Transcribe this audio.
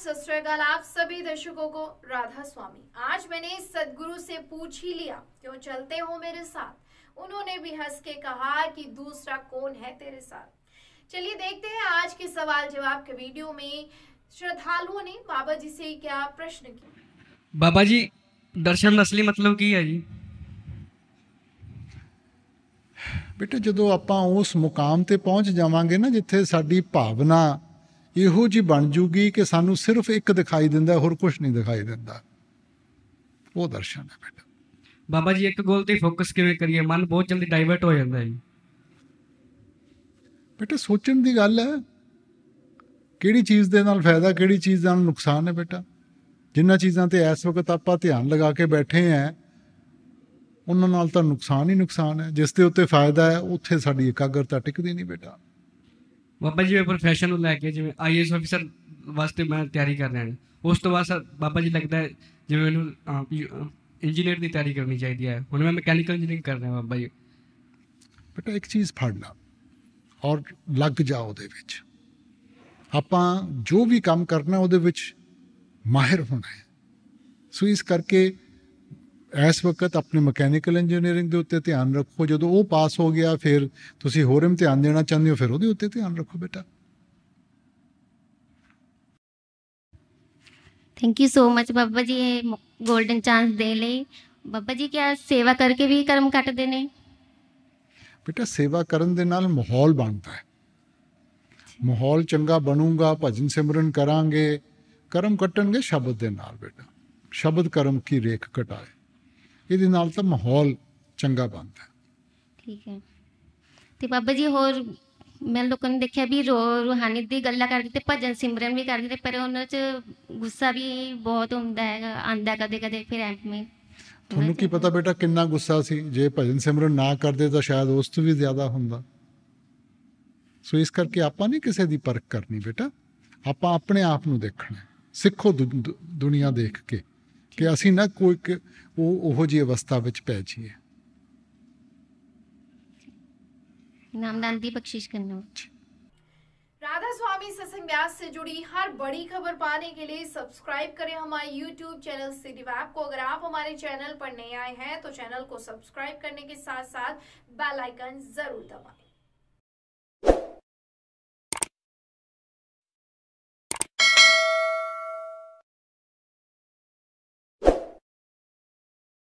सत आप सभी दर्शकों को राधा स्वामी आज मैंने सदगुरु से पूछ ही लिया क्यों चलते हो मेरे साथ उन्होंने भी हंस के कहा कि दूसरा कौन है तेरे साथ चलिए देखते हैं आज के सवाल जवाब के वीडियो में श्रद्धालुओं ने बाबा जी से क्या प्रश्न किया बाबा जी दर्शन असली मतलब की है जी बेटे जो आप उस मुकाम ਤੇ ਪਹੁੰਚ ਜਾਵਾਂਗੇ ਨਾ ਜਿੱਥੇ ਸਾਡੀ ਇਹੋ ਜੀ ਬਣ ਜੂਗੀ ਕਿ ਸਾਨੂੰ ਸਿਰਫ ਇੱਕ ਦਿਖਾਈ ਦਿੰਦਾ ਹੋਰ ਕੁਝ ਨਹੀਂ ਦਿਖਾਈ ਦਿੰਦਾ ਉਹ ਦਰਸ਼ਨ ਹੈ ਬੇਟਾ ਬਾਬਾ ਜੀ ਇੱਕ ਗੋਲ ਤੇ ਫੋਕਸ ਕਿਵੇਂ ਕਰੀਏ ਮਨ ਬਹੁਤ ਜਲਦੀ ਡਾਈਵਰਟ ਹੋ ਜਾਂਦਾ ਹੈ ਜੀ ਬੇਟਾ ਸੋਚਣ ਦੀ ਗੱਲ ਹੈ ਕਿਹੜੀ ਚੀਜ਼ ਦੇ ਨਾਲ ਫਾਇਦਾ ਕਿਹੜੀ ਚੀਜ਼ ਨਾਲ ਨੁਕਸਾਨ ਹੈ ਬੇਟਾ ਜਿੰਨਾ ਚੀਜ਼ਾਂ ਤੇ ਇਸ ਵਕਤ ਆਪਾਂ ਧਿਆਨ ਲਗਾ ਕੇ ਬੈਠੇ ਆਂ ਉਹਨਾਂ ਨਾਲ ਤਾਂ ਨੁਕਸਾਨ ਹੀ ਨੁਕਸਾਨ ਹੈ ਜਿਸ ਦੇ ਉੱਤੇ ਫਾਇਦਾ ਹੈ ਉੱਥੇ ਸਾਡੀ ਇਕਾਗਰਤਾ ਟਿਕਦੀ ਨਹੀਂ ਬੇਟਾ ਬਾਬਾ ਜੀ ਮੈਂ profession ਨੂੰ ਲੈ ਕੇ ਜਿਵੇਂ ਆਈਐਸ ਅਫੀਸਰ ਵਾਸਤੇ ਮੈਂ ਤਿਆਰੀ ਕਰ ਰਿਹਾ ਹਾਂ ਉਸ ਤੋਂ ਬਾਅਦ ਬਾਬਾ ਜੀ ਲੱਗਦਾ ਜਿਵੇਂ ਮੈਨੂੰ ਇੰਜੀਨੀਅਰ ਦੀ ਤਿਆਰੀ ਕਰਨੀ ਚਾਹੀਦੀ ਹੈ ਹੁਣ ਮੈਂ ਮੈਕੈਨੀਕਲ ਇੰਜੀਨੀਅਰਿੰਗ ਕਰ ਰਿਹਾ ਬਾਬਾ ਜੀ ਬਟ ਇੱਕ ਚੀਜ਼ ਫੜ ਲਾ ਔਰ ਲੱਗ ਜਾ ਉਹਦੇ ਵਿੱਚ ਆਪਾਂ ਜੋ ਵੀ ਕੰਮ ਕਰਨਾ ਉਹਦੇ ਵਿੱਚ ਮਾਹਿਰ ਹੋਣਾ ਹੈ ਸੋ ਇਸ ਕਰਕੇ ਇਸ ਵਕਤ ਆਪਣੇ ਮਕੈਨੀਕਲ ਇੰਜੀਨੀਅਰਿੰਗ ਦੇ ਉੱਤੇ ਧਿਆਨ ਰੱਖੋ ਜਦੋਂ ਉਹ ਪਾਸ ਹੋ ਗਿਆ ਫਿਰ ਤੁਸੀਂ ਹੋਰ ਇਮਤਿਹਾਨ ਧਿਆਨ ਦੇਣਾ ਚਾਹੁੰਦੇ ਹੋ ਫਿਰ ਉਹਦੇ ਉੱਤੇ ਧਿਆਨ ਰੱਖੋ ਬੇਟਾ thank you so much Babba ji ਇਹ 골ਡਨ ਚਾਂਸ ਦੇ ਲਈ ਬੱਬਾ ਜੀ ਕੀ ਸੇਵਾ ਕਰਕੇ ਵੀ ਕਰਮ ਕੱਟਦੇ ਨੇ ਬੇਟਾ ਸੇਵਾ ਕਰਨ ਦੇ ਨਾਲ ਮਾਹੌਲ ਬਣਦਾ ਹੈ ਮਾਹੌਲ ਚੰਗਾ ਬਣੂਗਾ ਭਜਨ ਸਿਮਰਨ ਕਰਾਂਗੇ ਕਰਮ ਕੱਟਣਗੇ ਸ਼ਬਦ ਦੇ ਨਾਲ ਬੇਟਾ ਸ਼ਬਦ ਕਰਮ ਕੀ ਰੇਖ ਕਟਾਏ ਇਹਦੇ ਨਾਲ ਤਾਂ ਮਾਹੌਲ ਚੰਗਾ ਬਣਦਾ ਠੀਕ ਹੈ ਤੇ ਬਾਬਾ ਜੀ ਹੋਰ ਮੈਂ ਲੋਕਾਂ ਨੇ ਦੇਖਿਆ ਵੀ ਰੂਹਾਨੀ ਦੀ ਗੱਲਾਂ ਕਰਦੇ ਤੇ ਭਜਨ ਸਿਮਰਨ ਵੀ ਕਰਦੇ ਪਰ ਉਹਨਾਂ 'ਚ ਗੁੱਸਾ ਵੀ ਬਹੁਤ ਹੁੰਦਾ ਹੈਗਾ ਆਂਦਾ ਕਦੇ ਕਦੇ ਫਿਰ ਐਵੇਂ ਤੁਹਾਨੂੰ ਕੀ ਪਤਾ ਬੇਟਾ ਕਿੰਨਾ ਗੁੱਸਾ ਸੀ ਜੇ ਭਜਨ ਸਿਮਰਨ ਨਾ ਕਰਦੇ ਤਾਂ ਸ਼ਾਇਦ ਉਸ ਤੋਂ ਵੀ ਜ਼ਿਆਦਾ ਹੁੰਦਾ ਸੋ ਇਸ ਕਰਕੇ ਆਪਾਂ ਨਹੀਂ ਕਿਸੇ ਦੀ ਪਰਖ ਕਰਨੀ ਬੇਟਾ ਆਪਾਂ ਆਪਣੇ ਆਪ ਨੂੰ ਦੇਖਣਾ ਸਿੱਖੋ ਦੁਨੀਆ ਦੇਖ ਕੇ ਕਿ ਅਸੀਂ ਨਾ ਕੋਈ ਉਹ ਉਹੋ ਜੀ ਅਵਸਥਾ ਵਿੱਚ ਪੈ ਜਾਈਏ नामदान की बख्शिश करना राधा स्वामी सत्संग व्यास से जुड़ी हर बड़ी खबर पाने के लिए सब्सक्राइब करें हमारे यूट्यूब चैनल सिटी ऐप को अगर आप हमारे चैनल पर नए आए हैं तो चैनल को सब्सक्राइब करने के साथ साथ बेल आइकन जरूर दबाएं